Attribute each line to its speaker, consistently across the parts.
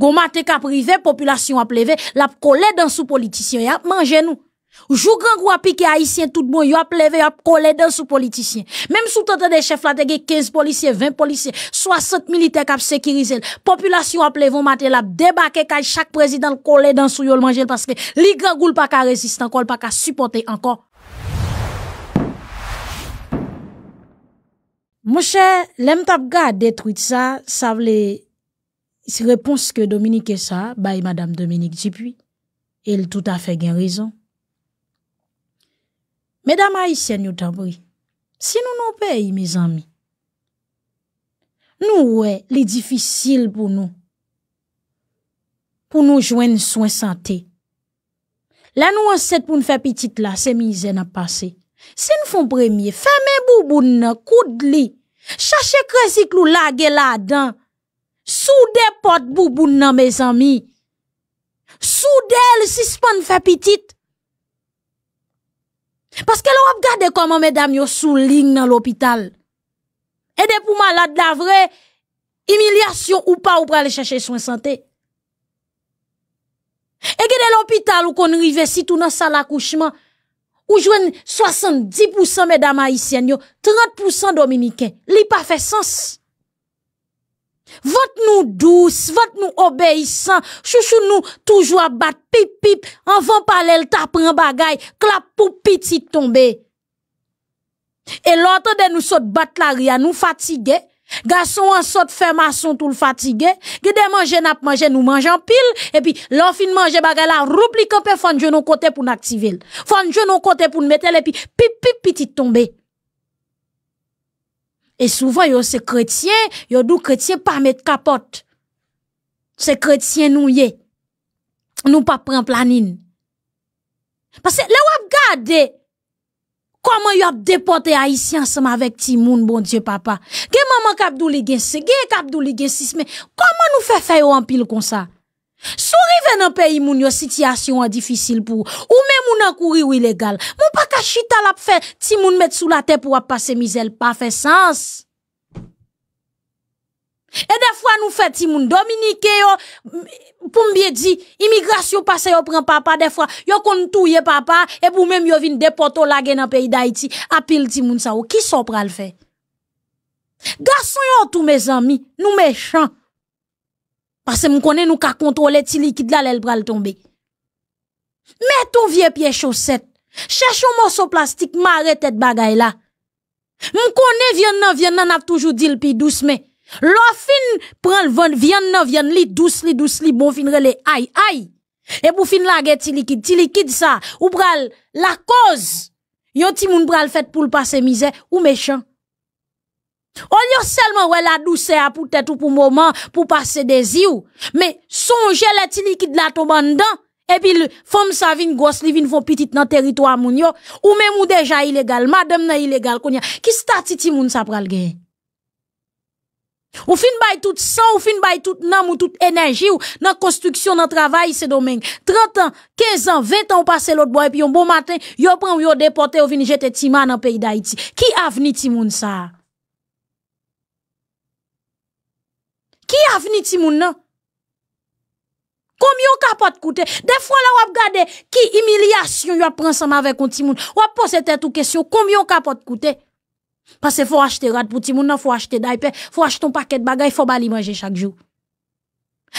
Speaker 1: Gomate privé population a plevé, la collé dans sous politicien, a mangé nous. Jou grand gros piqué haïtien tout bon, yo a plevé, a collé dans sous politicien. Même sous tante des chefs là, te 15 policiers, 20 policiers, 60 militaires qui sécurisé. Population a plevé, maté la débarqué ka chaque président collé dans sous yo le parce que li grand goul pas ka résister encore, pas ka supporter encore. Mon cher, l'aime tap gade détruit ça, ça veut c'est réponse que Dominique ça, Madame Dominique Dupuis. Elle tout à fait gain raison. Mesdames haïtiennes, nous t'en Si nous nous payons, mes amis, nous, ouais, les difficile pour nous. Pour nous joindre soins santé. Là nous anset pou pour nous faire là, c'est mizè nan passé. Si nous nous premier, premier men bouboun coude li. chercher kresi klou là, la dedans des pot boubou nan mes amis. Soude le sispan fe petite. Parce a regardé gade comment mesdames yo souligne dans l'hôpital. Et de pour malade la vraie humiliation ou pas ou aller chercher soin Et que dans l'hôpital ou qu'on rive tout dans sal akouchman, ou jouent 70% mesdames haïtiennes, 30% dominicains. li pas fait sens. Vote nous douce, vote nous obéissant, chouchou nous toujours à battre, pip pip, enfant parler, tape un bagay, clap pour petit tomber. Et l'autre de nous saute battre la ria, nous fatigué. Garçon en saute fait maçon tout le fatigué. Gede manger n'a manger nous mange en pile. Et puis, l'enfin manger bagay la roupli campé, fon jeu nous côté pour n'activer. Fon nos nous côté pour nous mettre et puis, pip pip petit tomber. Et souvent, yo se chrétien, yo dou chrétien pas mettre capote. C'est chrétien nous yé. nous pas prendre planine. Parce que là, wap comment yo ap déporté haïtien ensemble avec Timoun, bon Dieu, papa. Gen maman kap dou li gen se, gen kap dou gen six, mais comment nous fait faire en pile comme ça? Sourive dans pays où yo situation difficile pour ou même vous a courir illégal. Mon ne ka chita la fè ti moun met sous la terre pour passer misère pas fait sens. Et des fois nous fait ti moun dominique yo pour me dire immigration passe yo prend papa des fois yo kon touye papa et pour même yo déporter la gen dans pays d'Haïti a pile ti moun sa ou qui sont le fait. Garçon tous mes amis, nous méchants. Parce que je connais nous qu'à contrôler si liquide là, elle le tomber. Mets ton vieux pied chaussette. Cherche un morceau plastique, marre tête bagaille là. Nous viande nan, viande nan toujours dit le pi douce, mais l'on fin prend le vent, viande nan, viande li douce, li douce, li bon fin relé, aïe, aïe. Et pour fin la ti liquide, ti liquide ça, ou pral, la cause, yon ti moun pral fait pour le passer misère, ou méchant. On yon selman wè la douse a pou tèt ou pou mouman pou pase de zi ou, me son jè lè ti likid la to ban dan, epi lè fòm sa vin gòs li vin fò pitit nan teritwa moun yon, ou mè mou deja ilegal, madèm nan ilegal kon yon, ki stati ti moun sa pral gen? Ou fin bay tout san, ou fin bay tout nan mou tout enerji ou, nan konstruksyon nan travay se domen, 30 an, 15 an, 20 an ou pase lòt boy, epi yon bon maten, yon pran yon depote ou vin jete ti man nan peyi da iti. Ki avni ti moun sa? Qui avni ti moun nan? Combien capote coûter Des fois là on regarde qui humiliation yo prend ensemble avec un moun On pose tête ou question combien capote coûter Parce que faut acheter rad pour moun nan, faut acheter diaper, faut acheter un paquet de bagages, faut bali manger chaque jour.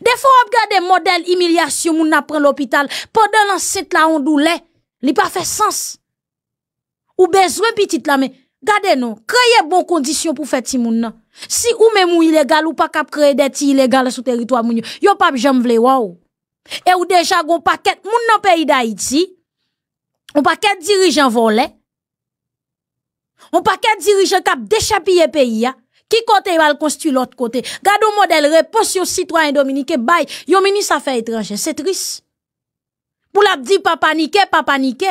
Speaker 1: Des fois on regarde modèle humiliation moun prend l'hôpital pendant l'ancêtre là on doulait, li pas fait sens. Ou besoin petite là mais gardez nous créez bon conditions pour faire timoun nan. si ou même ou illégal ou pas cap créer des illégales sur territoire moun yo pas jam vle wow. et ou déjà pas paquet dans le pays d'Haïti on paquet dirigeants volé on paquet dirigeant cap le pays Qui côté va le construire l'autre côté? Gardez un modèle réponse aux citoyens dominicain Bye, yon ministre affaires étrangères. C'est triste. Pour la dire pas paniquer, pas paniquer.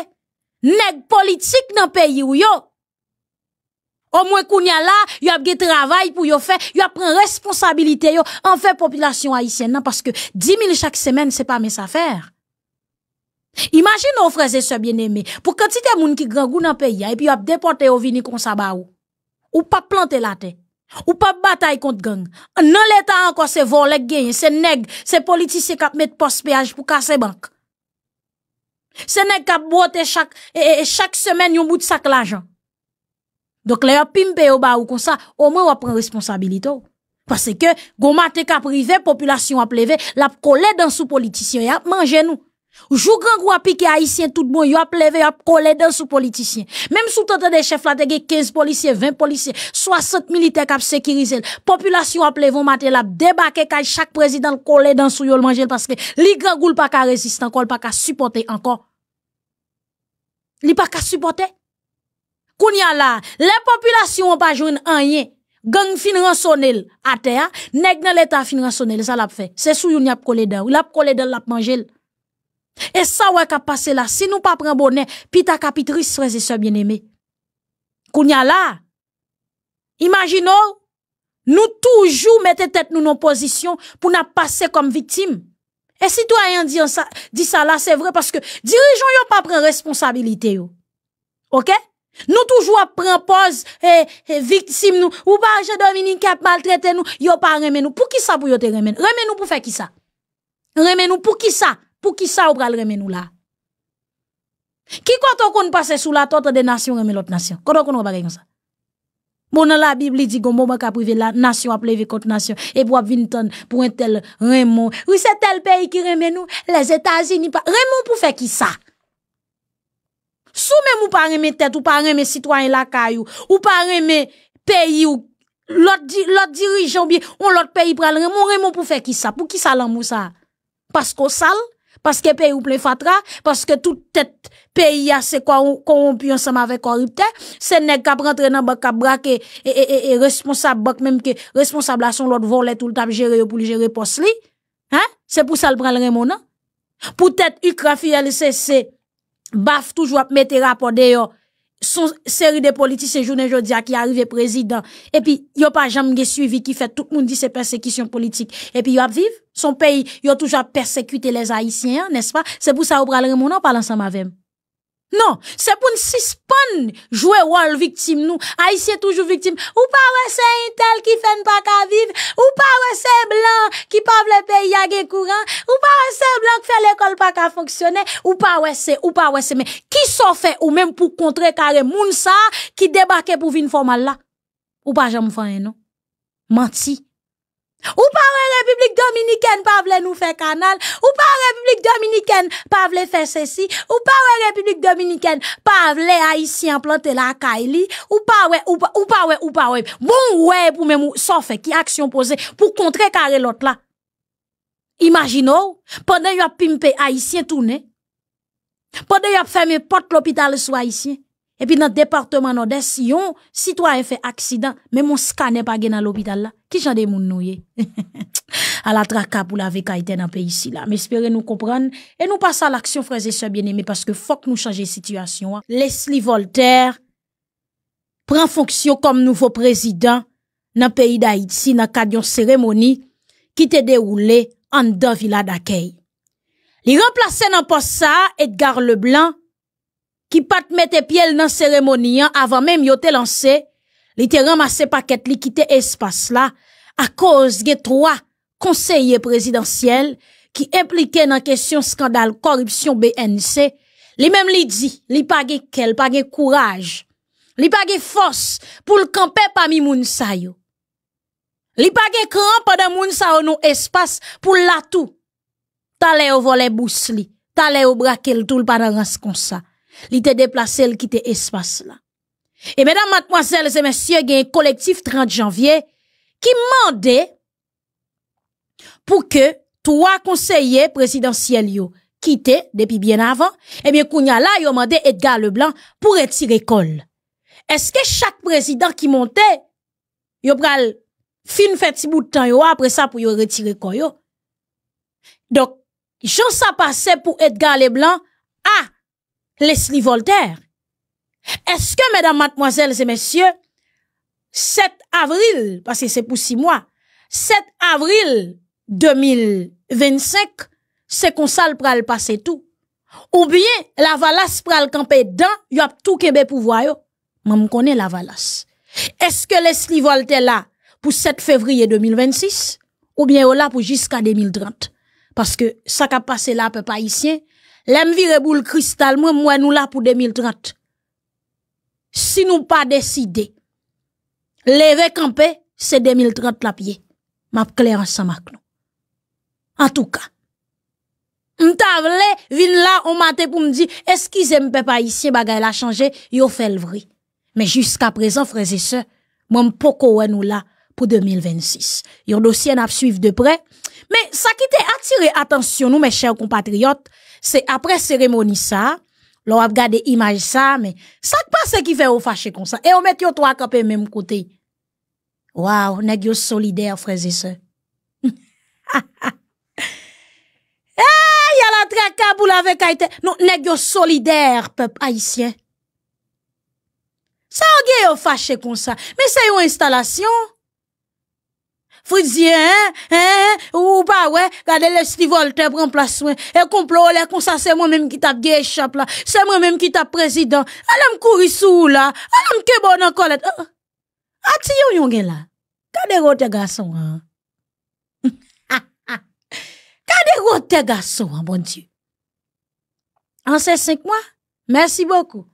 Speaker 1: Nèg politique dans le pays où yo. Au moins, a là, y a un travail pour y faire, y a pris responsabilité, yo, en fait, population haïtienne, non, parce que 10 000 chaque semaine, c'est pas mes affaires. Imagine nos frères et sœurs bien-aimés, pour quantité des gens qui grand goût dans le pays, et puis y a déporté au vini comme ça, bah, ou pas planter la tête. Ou pas bataille contre gang. Dans l'État encore, c'est voler gagner, c'est nèg, c'est politicien qui mettent poste péage pour casser banque. C'est nèg qui broté chaque, et, chaque semaine yon bout de sac l'argent. Donc là, pimpe ben, ou ba ou comme ça, au moins on prend responsabilité. Oh. Parce que, gon ka privé, population a la collé dans sous politicien, ap mangé nous. Jou grand api piqué haïtien tout bon, a plevé, la collé dans sous politicien. Même sous tante des chefs là, te 15 policiers, 20 policiers, 60 militaires qui sécurisé, population a plevé, on maté la débarqué quand chaque président collé dans sous le mangé parce que li grand goul pas ka résister encore, pas ka supporter encore. Li pas ka supporter. Kounya là, les populations pas joué rien. Gang fin ransonnel à terre, nèg dans l'état fin ransonnel, ça l'a fait. C'est sou yon yap collé e l'a collé dedans, l'a manger. Et ça ouais qu'a passé là, si nous pas prend bonnet, pita capitrice frères et sœurs bien-aimés. Kounya là, imaginons nous toujours mettons tête nous nos positions pour nous passer comme victime. Et si citoyen dit ça, dit ça là, c'est vrai parce que dirigeants n'ont pas pris responsabilité. Yo. OK? Nous toujours prenons pause et eh, eh, victimes nous. Ou pas je j'ai Dominique qui a maltraité nous, yo pas remen nous. Pour qui ça pour yoter te remen? nous pour faire qui ça? Remen nous pour qui ça? Pour qui ça ou pral remen nous là? Qui quand on passe sous la tente des nations remen l'autre nation? Quand on va pas comme ça? Bon dans la Bible dit que la nation a pleuvé contre nation et pour 20 pour un tel remon. Oui c'est tel pays qui remen nous, les États-Unis pas. Remon pour faire qui ça? sous même ou pas remé tête ou pas remé citoyen la caillou ou pas pays ou l'autre dirigeant bien on l'autre pays pral remon remont pour faire qui ça pour qui ça l'amour ça parce qu'au sale parce que pays ou plein fatra parce que tout pays a c'est quoi corrompu ensemble avec corrupteur c'est nèg qui rentre dans banque qui et responsable même que responsable son l'autre volet tout le temps gérer pour gérer poste li hein c'est pour ça le pral non Pour être une c'est c'est baf toujours mettre rapport d'ailleurs son série de politiciens journées jodia qui arrivent président et puis a pas jamais suivi qui fait tout le monde dit c'est persécution politique et puis y a vivre son pays a toujours persécuté les haïtiens n'est-ce pas c'est pour ça au parle le monde ensemble avec Non, sepoun si spon, jwe wal viktim nou. A isye toujou viktim. Ou pa wese Intel ki fen pa ka viv? Ou pa wese Blanc ki pavle pe yage kouran? Ou pa wese Blanc ki fe l'ekol pa ka fonksyonen? Ou pa wese, ou pa wese. Men, ki so fe ou men pou kontre kare moun sa ki debake pou vin foman la? Ou pa jam fanyen nou? Manti. Ou pas République dominicaine pas vle nous faire canal, ou pas République dominicaine pas vle faire ceci, ou pas République dominicaine pas vle haïtien planter la Kaili, ou pas ou pas ou pas ou pas Bon ouais pour même sans fait qui action posée pour contrer carré l'autre là. Imaginez pendant y a pimpé haïtien tourné. Pendant y a fermé porte l'hôpital sous haïtien. Et puis dans le département nord si toi citoyen fait accident, mais mon scanner pas dans l'hôpital là, qui j'en des à la traque pour la été dans pays ici là. Mais espérez nous comprendre et nous passer à l'action frères et sœurs bien-aimés parce que faut que nous changer situation. Hein. Leslie Voltaire prend fonction comme nouveau président dans le pays d'Haïti dans cadre d'une cérémonie qui t'est déroulée en deux villas d'accueil. Les remplacer dans poste ça Edgar Leblanc qui pas mette pied dans cérémonie hein, avant même yote lancé li ramassé ramasser paquet li quitter espace là à cause des trois conseillers présidentiels qui impliquaient dans question scandale corruption BNC li même li dit li pa gen quel pa gen courage li pa force pour le camper parmi moun sa yo li pa gen cran pendant moun sa yo non espace pour la tout ont au voler bousli t'allais au braquer tout pendant rance comme ça Li te déplacé, il quitte espace là. Et mesdames, mademoiselles et messieurs, il y a un collectif 30 janvier qui mandait pour que trois conseillers présidentiels yo quittent depuis bien avant, Et eh bien, Kounya là, yo mandé Edgar Leblanc pour retirer col. Est-ce que chaque président qui montait, yo pral fin fait petit bout de temps après ça pour yo retirer col yo? Donc, j'en ça passait pour Edgar Leblanc, ah, Leslie Voltaire. Est-ce que, mesdames, mademoiselles et messieurs, 7 avril, parce que c'est pour six mois, 7 avril 2025, c'est qu'on sale pral passer tout. Ou bien, la valasse pral camper dedans, y a tout Québec pouvoir. voir yo. connais la valasse. Est-ce que Leslie Voltaire là, pour 7 février 2026? Ou bien, là pour jusqu'à 2030? Parce que ça qu'a passé là, pas ici L'envie vire boule cristal, moi, moi, nous là pour 2030. Si nous pas décidé, lever campé, c'est 2030 la pied. M'a clair ensemble avec nous. En tout cas, m'ta suis là, on matin pour me dire, excusez pas ici, haïtien, bagay la changé, yo fait le vrai. Mais jusqu'à présent, frères et sœurs, moi, m'poko nous là, pour 2026. Yon dossier à suivre de près. Mais ça qui t'a attiré attention, nous, mes chers compatriotes, c'est après cérémonie ça, l'on a regardé image ça, mais ça pas passe qui fait au fâché comme ça. Et on met yon trois de même côté. Waouh, nèg yo solidaire, frères et sœurs. Ah, y a la traka pour la vekaïte. Non, nèg yo solidaire, peuple haïtien. Ça, on yo fâché comme ça. Mais c'est une installation. Fridien, hein, hein, ou pas, ouais, regardez le Steve Voltaire prend place, ouais. Et complot, là, comme ça, c'est moi-même qui tape gay échappe, là. C'est moi-même qui tape président. Elle me courir sous, là. Allez me en en colette. Oh. Ah, ti yon yon gen là. Regardez tes garçon, hein. Kade tes garçon, hein, bon Dieu. En ces cinq mois, merci beaucoup.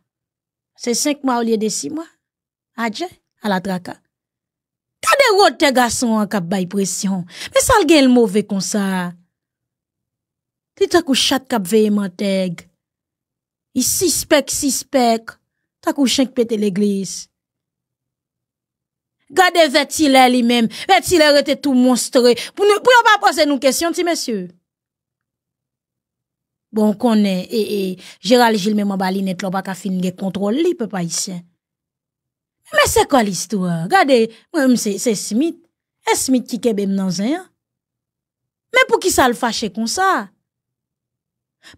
Speaker 1: C'est cinq mois au lieu de six mois. Adieu, à la traque des ou te garçon en cap bay pression. Mais ça le mauvais comme ça. Ti ta kou chat kap veye manteg. Il suspect, suspect. Ta kou chèk pète l'église. Gade vetile lui même. il était tout monstre. Pour ne, pas poser nous question, si monsieur. Bon, qu'on est, et, et, Gérald Gilles, même ma baline, l'on pas fini fin ge kontrol peu ici. Mais c'est quoi l'histoire? Regardez, moi, c'est Smith. Et Smith qui kebem dans un. Mais pour qui ça le fâche comme ça?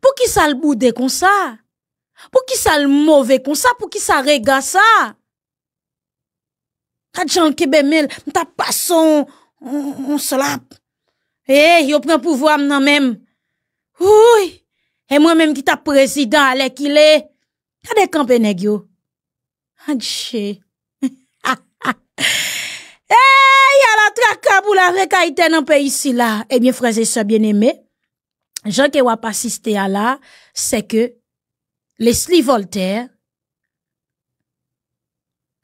Speaker 1: Pour qui ça le boude comme ça? Pour qui ça le mauvais comme ça? Pour qui ça regarde ça? Quand j'en qui elle, ben t'as pas son, on slap. Eh, yo prend pouvoir même. Oui. Et moi même qui ta président, allez qu'il est. Regardez, quand nèg est eh, y a la traque pour la rekaïté dans pays ici là. Eh bien, frères et sœurs bien-aimés, Jean qui pas assister à là, c'est que Leslie Voltaire,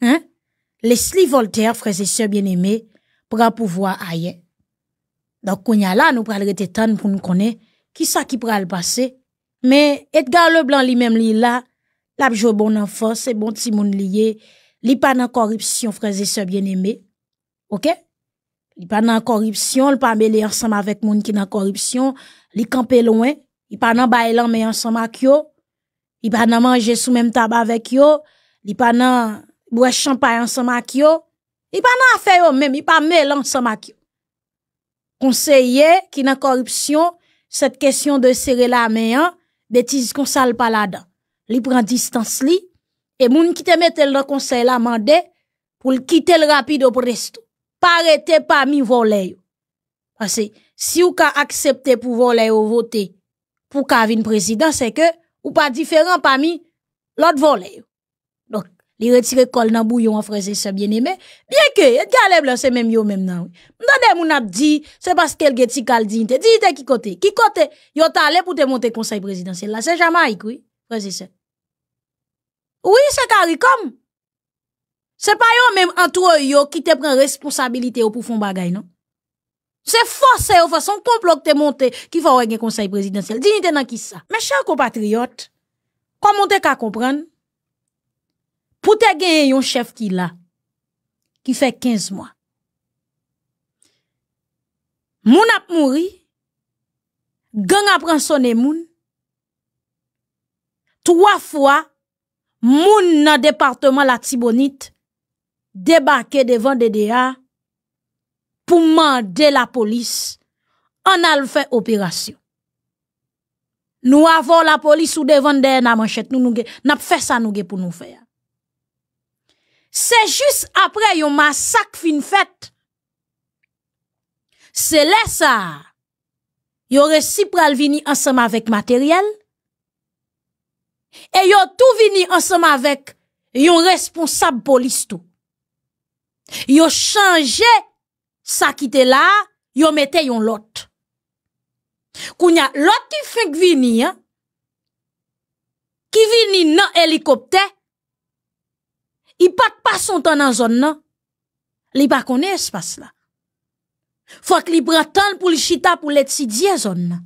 Speaker 1: hein? Leslie Voltaire, frères et sœurs bien-aimés, prend pouvoir ailleurs. Donc, qu'on y a là, nous prenons le temps pour nous connaître qui ça qui le passer. Mais Edgar Leblanc lui-même lui, là, l'a bon enfant, c'est bon Simon lié, li pas dans corruption, frères et sœurs bien-aimés. OK Li pa nan corruption. li pas mêlé ensemble avec moun ki nan corruption. li campé loin, li pa nan bail de mais ensemble Il yo, a pas nan manger sous même table avec yo, a pas nan boire champagne ensemble ak yo, li pa nan affaire yo même, li pa mêlé ensemble avec yo. Conseiller qui nan corruption, cette question de serrer la main, hein, bêtise qu'on sale pas là-dedans. Il prend distance li et moun qui te dans le conseil la mandé pour le quitter le rapide au presto arrêté parmi voler parce que si vous ka accepté pour voler ou voter pour Kavin président c'est que ou pas différent parmi l'autre voler donc les retire col dans bouillon en français, ça bien aimé bien que Edgar Leblanc c'est même yo même non M'dade moun dit c'est parce qu'elle geti cal dit dit qui côté qui côté yo t'aller pour te monter conseil présidentiel là c'est jamaïque oui ça. oui c'est caricom n'est pas yon même entre yon qui te prend responsabilité pour faire bagay, non? C'est force yon, façon complot te monté qui va avoir un conseil présidentiel. Dignité nan qui ça? Mes chers compatriotes, comment te ka comprendre? Pour te gagner un chef qui là, qui fait 15 mois, mon ap mouri, gang ap sonne moun, trois fois, moun département la Tibonite, debake devan de deya pou mande la polis an al fè operasyon. Nou avon la polis ou devan deya nan manchet nou nouge, nap fè sa nouge pou nou fè ya. Se jis apre yon masak fin fèt, se lesa yon resipral vini ansama vek materyel e yon tou vini ansama vek yon responsab polis tou. yo changé ça qui était là, yo mette un lot. Kounya lot qui fait vini, hein? qui vient nan hélicoptère, il pas pas son temps dans zone nan. Li pas konne espace là. Faut qu'il prenne prend temps pour le chita pour l'étudier zone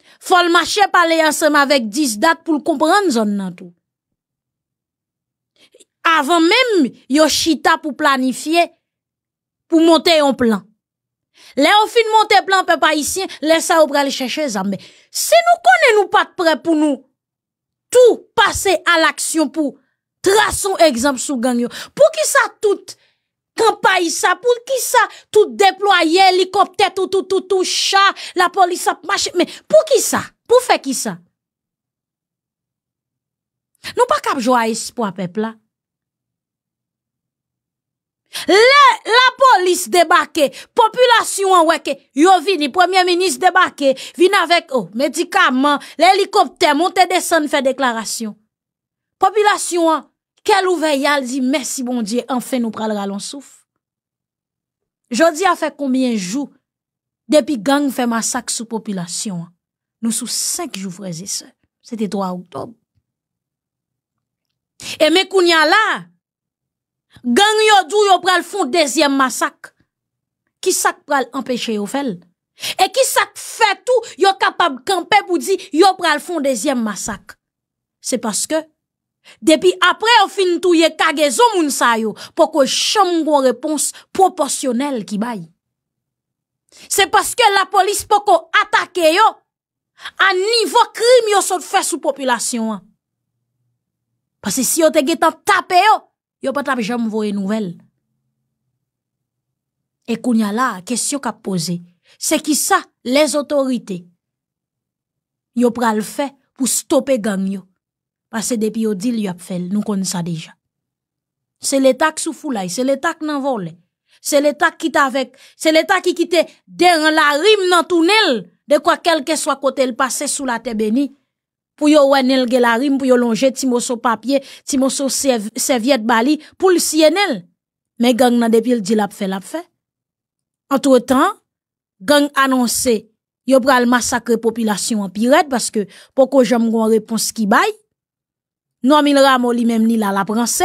Speaker 1: Il Faut le marcher parler ensemble avec 10 dates pour comprendre zone là tout avant même Yoshita chita pour planifier pour monter un plan. Là au de monter plan pas ici, laisse ça au aller chercher mais Si nous ne nous pas prêts pour nous tout passer à l'action pour traçons exemple sous gang Pour qui ça tout campagne ça pour qui ça tout déployer hélicoptère tout tout tout tout chat la police a mais pour qui ça pour faire qui ça Nous pas cap joie espoir peuple là. La polis debake, populasyon weke, yo vini, premier menis debake, vini avek, oh, medikaman, l'helikopter, monte desan fè deklarasyon. Populasyon, ke lou veyal, di, mersi bon diye, anfen nou pral ralonsouf. Jodi a fè koumien jou, depi gang fè masak sou populasyon, nou sou sèk jou freze sèk, sète 3 outob. E me kounyan la, Ganyo dwo yo pral fon dezyem masak Kisak pral empeshe yo fel E kisak fe tou yo kapab kampe pou di Yo pral fon dezyem masak Se paske Depi apre yo fin tou ye kagezon moun sa yo Poko chanm gwo repons proporsyonel ki bay Se paske la polis poko atake yo An nivou krim yo sot fe sou populasyon Paske si yo te getan tape yo yo pas tap jam voye nouvelle. Et qu'on y a là, question qu'a posée, c'est qui ça, les autorités, yo pral fait pour stopper gang yo. Parce que depuis yo dit, yo a fait, nous connaissons ça déjà. C'est l'État qui soufoulaye, c'est l'État qui n'en C'est l'État qui avec, c'est l'État qui quitte derrière la rime dans le tunnel, de quoi quel que soit côté le passé sous la terre bénie. Pour yo wenel gelarim, pour pou yo longe ti moso papye, ti serv, serviette bali, pou l mais Mais gang nan depil di la fait la en tout temps gang annoncé yo pral masakre population pirate parce que pourquoi j'aime gon réponse ki bay, non min ramo li même ni la la pransè,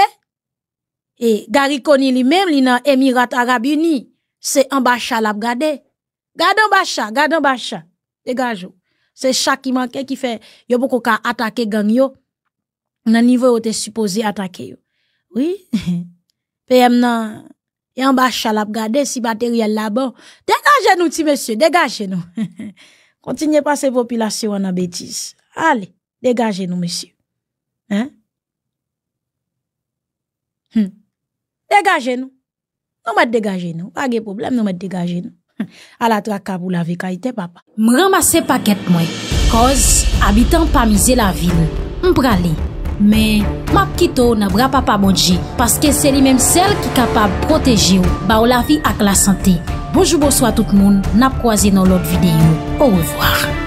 Speaker 1: et Gary koni li même li nan Emirat Arabini, se an bacha l'a gade. Gade bacha, gade bacha, e c'est chaque qui manque qui fait yo beaucoup ka attaquer gang yo le niveau où t'es supposé attaquer yo oui PM nan et en bas chalap garder si matériel là bas dégagez nous ti monsieur dégagez nous continuez pas ces populations en bêtise allez dégagez nous monsieur hein hum. dégagez nous nous va dégagez nous pas de problème nous va dégagez nous Alatwa kabou la vi ka ite papa M ramase paket mwen Koz abitan pa mize la vil M prale Me map kito na bra papa modji Paske se li menm sel ki kapab proteji ou Ba ou la vi ak la sante Bojou bojou a tout moun Nap kwa zi nou lot videyo Ou revoar